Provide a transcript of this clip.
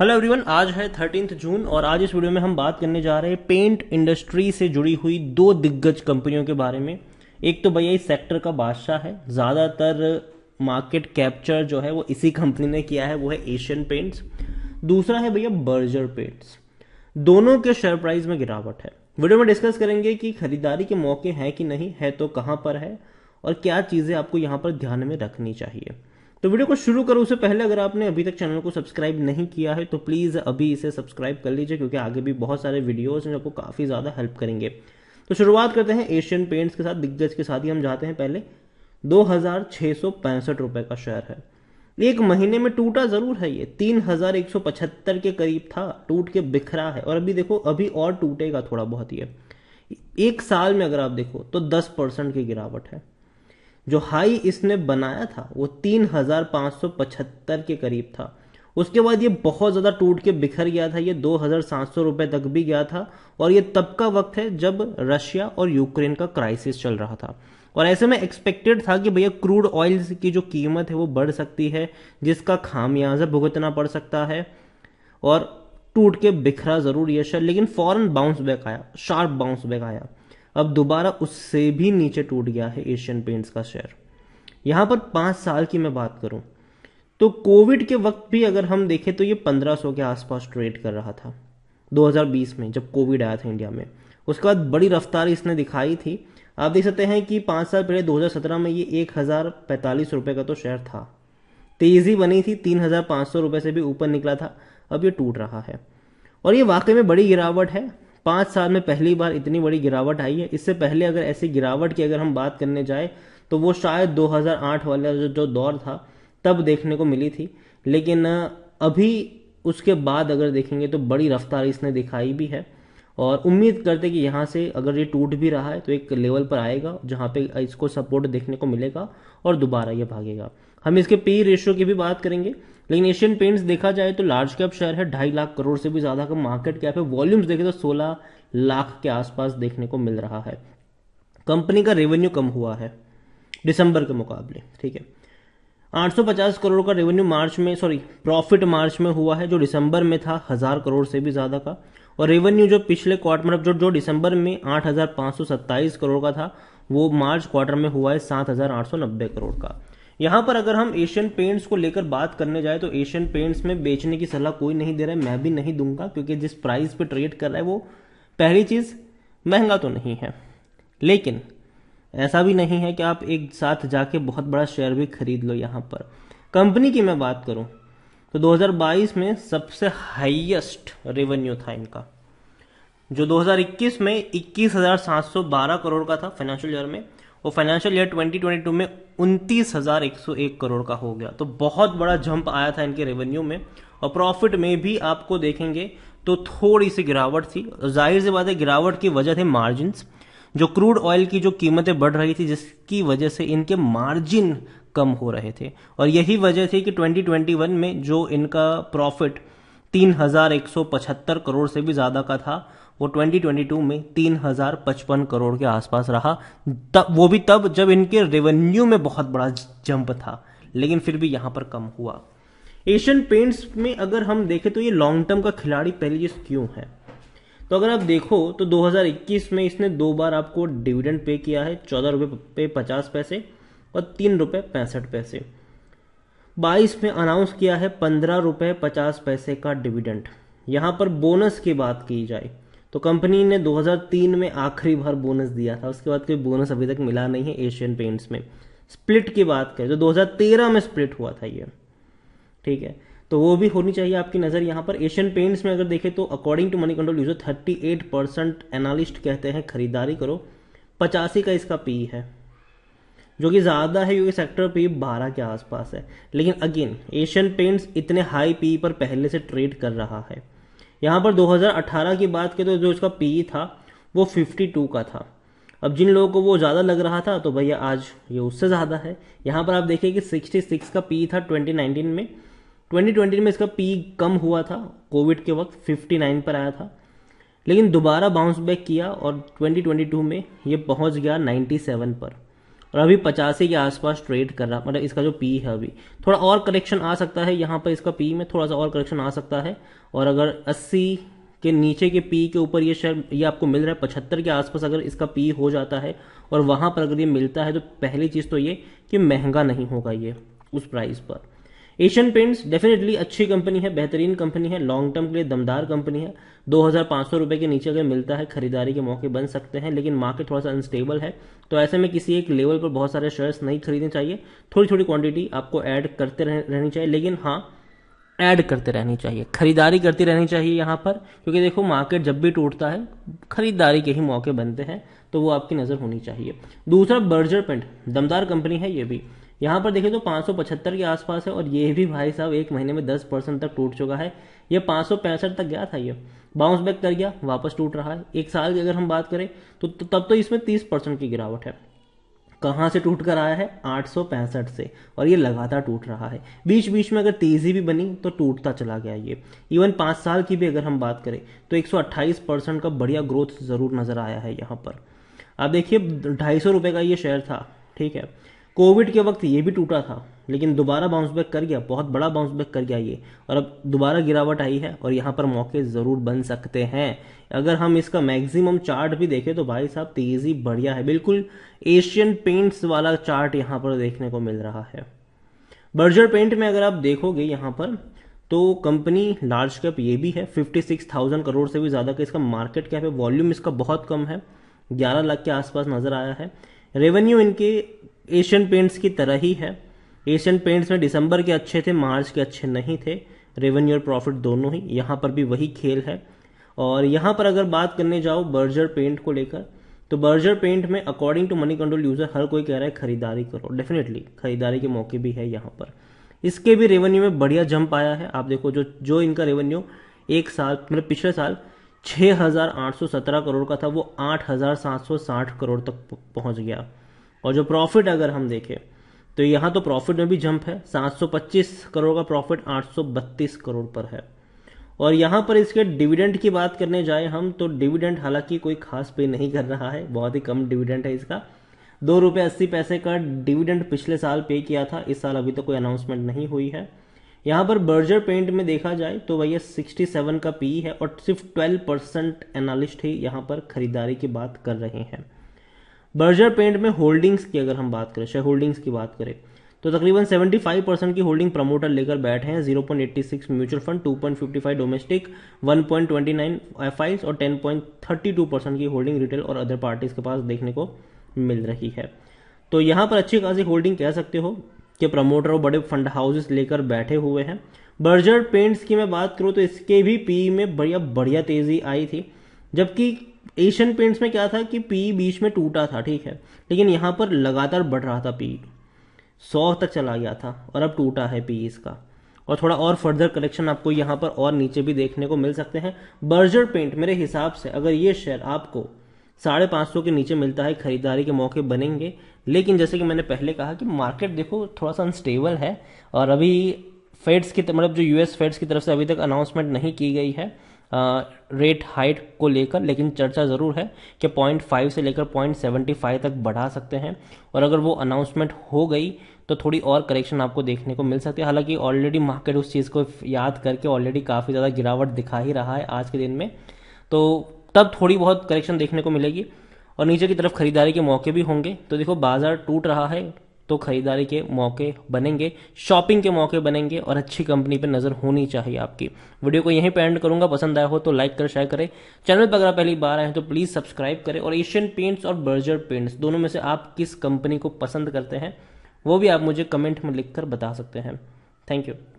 hello everyone आज है thirteenth जून और आज इस वीडियो में हम बात करने जा रहे हैं पेंट इंडस्ट्री से जुड़ी हुई दो दिग्गज कंपनियों के बारे में एक तो भैया इस सेक्टर का बादशाह है ज़्यादातर मार्केट कैप्चर जो है वो इसी कंपनी ने किया है वो है एशियन पेंट्स दूसरा है भैया बर्जर पेंट्स दोनों के शेयर प्राइस में गिरावट है वीडियो में डिस्कस करेंगे कि खरीदारी के मौके हैं कि नहीं है तो कहाँ पर है और क्या चीज़ें आपको यहाँ पर ध्यान में रखनी चाहिए तो वीडियो को शुरू करो उससे पहले अगर आपने अभी तक चैनल को सब्सक्राइब नहीं किया है तो प्लीज़ अभी इसे सब्सक्राइब कर लीजिए क्योंकि आगे भी बहुत सारे वीडियोज़ हैं आपको काफ़ी ज़्यादा हेल्प करेंगे तो शुरुआत करते हैं एशियन पेंट्स के साथ दिग्गज के साथ ही हम जाते हैं पहले दो हज़ार छः सौ पैंसठ का शेयर है एक महीने में टूटा ज़रूर है ये तीन हज़ार एक सौ पचहत्तर के करीब था टूट के बिखरा है और अभी देखो अभी और टूटेगा थोड़ा बहुत ये एक साल में अगर आप देखो तो दस परसेंट की गिरावट है जो हाई इसने बनाया था वो तीन हजार सौ पचहत्तर के करीब था उसके बाद ये बहुत ज़्यादा टूट के बिखर गया था ये सौ रुपए तक भी गया था और ये तब का वक्त है जब रशिया और यूक्रेन का क्राइसिस चल रहा था और ऐसे में एक्सपेक्टेड था कि भैया क्रूड ऑयल की जो कीमत है वो बढ़ सकती है जिसका खामियाजा भुगतना पड़ सकता है और टूट के बिखरा ज़रूर ये शेयर लेकिन फॉरन बाउंस बैक आया शार्प बाउंस बैक आया अब दोबारा उससे भी नीचे टूट गया है एशियन पेंट्स का शेयर यहाँ पर पाँच साल की मैं बात करूँ तो कोविड के वक्त भी अगर हम देखें तो ये 1500 के आसपास ट्रेड कर रहा था 2020 में जब कोविड आया था इंडिया में उसके बाद बड़ी रफ्तार इसने दिखाई थी आप देख सकते हैं कि पाँच साल पहले 2017 में ये एक हज़ार पैंतालीस रुपये का तो शेयर था तेज़ी बनी थी तीन हज़ार पाँच सौ रुपये से भी ऊपर निकला था अब ये टूट रहा है और ये वाकई में बड़ी गिरावट है पाँच साल में पहली बार इतनी बड़ी गिरावट आई है इससे पहले अगर ऐसी गिरावट की अगर हम बात करने जाए तो वो शायद 2008 वाला जो जो दौर था तब देखने को मिली थी लेकिन अभी उसके बाद अगर देखेंगे तो बड़ी रफ्तार इसने दिखाई भी है और उम्मीद करते कि यहाँ से अगर ये टूट भी रहा है तो एक लेवल पर आएगा जहाँ पे इसको सपोर्ट देखने को मिलेगा और दोबारा ये भागेगा हम इसके पी रेशियो की भी बात करेंगे लेकिन एशियन पेंट्स देखा जाए तो लार्ज कैप शेयर है ढाई लाख करोड़ से भी ज़्यादा का मार्केट कैप है वॉल्यूम्स देखे तो सोलह लाख के आसपास देखने को मिल रहा है कंपनी का रेवेन्यू कम हुआ है दिसंबर के मुकाबले ठीक है 850 करोड़ का रेवेन्यू मार्च में सॉरी प्रॉफिट मार्च में हुआ है जो दिसंबर में था हज़ार करोड़ से भी ज़्यादा का और रेवेन्यू जो पिछले क्वार्टर मतलब जो जो दिसंबर में आठ करोड़ का था वो मार्च क्वार्टर में हुआ है सात करोड़ का यहां पर अगर हम एशियन पेंट्स को लेकर बात करने जाए तो एशियन पेंट्स में बेचने की सलाह कोई नहीं दे रहा है मैं भी नहीं दूंगा क्योंकि जिस प्राइस पे ट्रेड कर रहा है वो पहली चीज़ महंगा तो नहीं है लेकिन ऐसा भी नहीं है कि आप एक साथ जाके बहुत बड़ा शेयर भी खरीद लो यहां पर कंपनी की मैं बात करूं तो 2022 में सबसे हाईएस्ट रेवेन्यू था इनका जो 2021 में 21,712 करोड़ का था फाइनेंशियल ईयर में वो फाइनेंशियल ईयर 2022 में उनतीस हजार एक सौ एक करोड़ का हो गया तो बहुत बड़ा जंप आया था इनके रेवेन्यू में और प्रॉफिट में भी आपको देखेंगे तो थोड़ी सी गिरावट थी जाहिर सी बात है गिरावट की वजह थे मार्जिन जो क्रूड ऑयल की जो कीमतें बढ़ रही थी जिसकी वजह से इनके मार्जिन कम हो रहे थे और यही वजह थी कि 2021 में जो इनका प्रॉफिट तीन करोड़ से भी ज़्यादा का था वो 2022 में तीन हजार पचपन करोड़ के आसपास रहा तब वो भी तब जब इनके रेवेन्यू में बहुत बड़ा जंप था लेकिन फिर भी यहाँ पर कम हुआ एशियन पेंट्स में अगर हम देखें तो ये लॉन्ग टर्म का खिलाड़ी पहली चीज क्यों है तो अगर आप देखो तो 2021 में इसने दो बार आपको डिविडेंड पे किया है चौदह रुपये पे पचास पैसे और तीन रुपये पैंसठ पैसे बाईस में अनाउंस किया है पंद्रह रुपये पचास पैसे का डिविडेंड यहाँ पर बोनस की बात की जाए तो कंपनी ने 2003 में आखिरी बार बोनस दिया था उसके बाद कोई बोनस अभी तक मिला नहीं है एशियन पेंट्स में स्प्लिट की बात करें तो 2013 में स्प्लिट हुआ था ये ठीक है तो वो भी होनी चाहिए आपकी नज़र यहां पर एशियन पेंट्स में अगर देखें तो according to Moneycontrol user thirty percent analyst कहते हैं खरीदारी करो पचासी का इसका पी है जो कि ज़्यादा है क्योंकि सेक्टर पी बारह के आसपास है लेकिन अगेन एशियन पेंट्स इतने हाई पी पर पहले से ट्रेड कर रहा है यहाँ पर 2018 की बात करें तो जो इसका पी e था वो 52 का था अब जिन लोगों को वो ज़्यादा लग रहा था तो भैया आज ये उससे ज़्यादा है यहाँ पर आप देखिए कि 66 का पी e था 2019 में 2020 में इसका पी e कम हुआ था कोविड के वक्त 59 पर आया था लेकिन दोबारा बाउंस बैक किया और 2022 में ये पहुंच गया 97 पर और अभी पचासी के आसपास ट्रेड कर रहा मतलब इसका जो पी है अभी थोड़ा और करेक्शन आ सकता है यहाँ पर इसका पी में थोड़ा सा और करेक्शन आ सकता है और अगर अस्सी के नीचे के पी के ऊपर ये शेयर ये आपको मिल रहा है पचहत्तर के आसपास अगर इसका पी हो जाता है और वहाँ पर अगर ये मिलता है तो पहली चीज़ तो ये कि महंगा नहीं होगा ये उस प्राइस पर एशियन पेंट्स डेफिनेटली अच्छी कंपनी है बेहतरीन कंपनी है लॉन्ग टर्म के लिए दमदार कंपनी है दो हज़ार रुपए के नीचे अगर मिलता है खरीदारी के मौके बन सकते हैं लेकिन मार्केट थोड़ा सा अनस्टेबल है तो ऐसे में किसी एक लेवल पर बहुत सारे शेयर्स नहीं खरीदने चाहिए थोड़ी थोड़ी क्वांटिटी आपको ऐड करते रह, रहनी चाहिए लेकिन हाँ ऐड करते रहनी चाहिए खरीदारी करती रहनी चाहिए यहाँ पर क्योंकि देखो मार्केट जब भी टूटता है खरीदारी के ही मौके बनते हैं तो वो आपकी नज़र होनी चाहिए दूसरा बर्जर पेंट दमदार कंपनी है ये भी यहाँ पर देखिए तो 575 के आसपास है और ये भी भाई साहब एक महीने में 10 परसेंट तक टूट चुका है ये पाँच तक गया था ये बाउंस बैक कर गया वापस टूट रहा है एक साल की अगर हम बात करें तो, तो तब तो इसमें तीस परसेंट की गिरावट है कहाँ से टूट कर आया है आठ से और ये लगातार टूट रहा है बीच बीच में अगर तेजी भी बनी तो टूटता चला गया ये इवन पाँच साल की भी अगर हम बात करें तो 128 परसेंट का बढ़िया ग्रोथ ज़रूर नज़र आया है यहाँ पर अब देखिए ढाई सौ रुपये का ये शेयर था ठीक है कोविड के वक्त ये भी टूटा था लेकिन दोबारा बाउंस बैक कर गया बहुत बड़ा बाउंस बैक कर गया ये और अब दोबारा गिरावट आई है और यहाँ पर मौके ज़रूर बन सकते हैं अगर हम इसका मैक्सिमम चार्ट भी देखें तो भाई साहब तेज़ी बढ़िया है बिल्कुल एशियन पेंट्स वाला चार्ट यहाँ पर देखने को मिल रहा है बर्जर पेंट में अगर आप देखोगे यहाँ पर तो कंपनी लार्ज कैप ये भी है फिफ्टी सिक्स थाउजेंड करोड़ से भी ज़्यादा का इसका मार्केट कैप है वॉल्यूम इसका बहुत कम है ग्यारह लाख के आसपास नज़र आया है रेवेन्यू इनके एशियन पेंट्स की तरह ही है एशियन पेंट्स में दिसंबर के अच्छे थे मार्च के अच्छे नहीं थे रेवेन्यू और प्रॉफिट दोनों ही यहाँ पर भी वही खेल है और यहाँ पर अगर बात करने जाओ बर्जर पेंट को लेकर तो बर्जर पेंट में according to Moneycontrol user हर कोई कह रहा है खरीदारी करो डेफिनेटली खरीदारी के मौके भी है यहाँ पर इसके भी रेवेन्यू में बढ़िया जंप आया है आप देखो जो जो इनका रेवेन्यू एक साल मतलब पिछले साल 6,817 करोड़ का था वो 8,760 करोड़ तक पहुंच गया और जो प्रॉफिट अगर हम देखें तो यहाँ तो प्रॉफिट में भी जंप है 725 करोड़ का प्रॉफिट 832 करोड़ पर है और यहाँ पर इसके डिविडेंड की बात करने जाए हम तो डिविडेंड हालांकि कोई खास पे नहीं कर रहा है बहुत ही कम डिविडेंड है इसका दो रुपए अस्सी पैसे का डिविडेंड पिछले साल पे किया था इस साल अभी तक तो कोई अनाउंसमेंट नहीं हुई है यहाँ पर बर्जर पेंट में देखा जाए तो भैया 67 का पी e है और सिर्फ 12 परसेंट एनालिस्ट ही यहाँ पर खरीदारी की बात कर रहे हैं बर्जर पेंट में होल्डिंग्स की अगर हम बात करें शेयर होल्डिंग्स की बात करें तो तकरीबन 75 परसेंट की होल्डिंग प्रमोटर लेकर बैठे हैं 0.86 म्यूचुअल फंड 2.55 डोमेस्टिक 1.29 एफआईस और 10.32 परसेंट की होल्डिंग रिटेल और अदर पार्टीज के पास देखने को मिल रही है तो यहां पर अच्छी खासी होल्डिंग कह सकते हो कि प्रमोटर और बड़े फंड हाउसेस लेकर बैठे हुए हैं बर्जर पेंट्स की मैं बात करूँ तो इसके भी पी में बढ़िया बढ़िया तेजी आई थी जबकि एशियन पेंट्स में क्या था कि पी बीच में टूटा था ठीक है लेकिन यहाँ पर लगातार बढ़ रहा था पी सौ तक चला गया था और अब टूटा है पी इसका और थोड़ा और फर्दर कलेक्शन आपको यहाँ पर और नीचे भी देखने को मिल सकते हैं बर्जर पेंट मेरे हिसाब से अगर ये शेयर आपको साढ़े पाँच सौ के नीचे मिलता है खरीदारी के मौके बनेंगे लेकिन जैसे कि मैंने पहले कहा कि मार्केट देखो थोड़ा सा अनस्टेबल है और अभी फेड्स की मतलब जो यूएस फेड्स की तरफ से अभी तक अनाउंसमेंट नहीं की गई है रेट हाइट को लेकर लेकिन चर्चा ज़रूर है कि पॉइंट फाइव से लेकर पॉइंट सेवेंटी फाइव तक बढ़ा सकते हैं और अगर वो अनाउंसमेंट हो गई तो थोड़ी और करेक्शन आपको देखने को मिल सकती है हालांकि ऑलरेडी मार्केट उस चीज़ को याद करके ऑलरेडी काफ़ी ज़्यादा गिरावट दिखा ही रहा है आज के दिन में तो तब थोड़ी बहुत करेक्शन देखने को मिलेगी और नीचे की तरफ खरीदारी के मौके भी होंगे तो देखो बाज़ार टूट रहा है तो खरीदारी के मौके बनेंगे शॉपिंग के मौके बनेंगे और अच्छी कंपनी पर नज़र होनी चाहिए आपकी वीडियो को यहीं पर एंड करूंगा पसंद आया हो तो लाइक करें शेयर करें चैनल पर अगर पहली बार आए तो प्लीज़ सब्सक्राइब करें और एशियन पेंट्स और बर्जर पेंट्स दोनों में से आप किस कंपनी को पसंद करते हैं वो भी आप मुझे कमेंट में लिखकर बता सकते हैं थैंक यू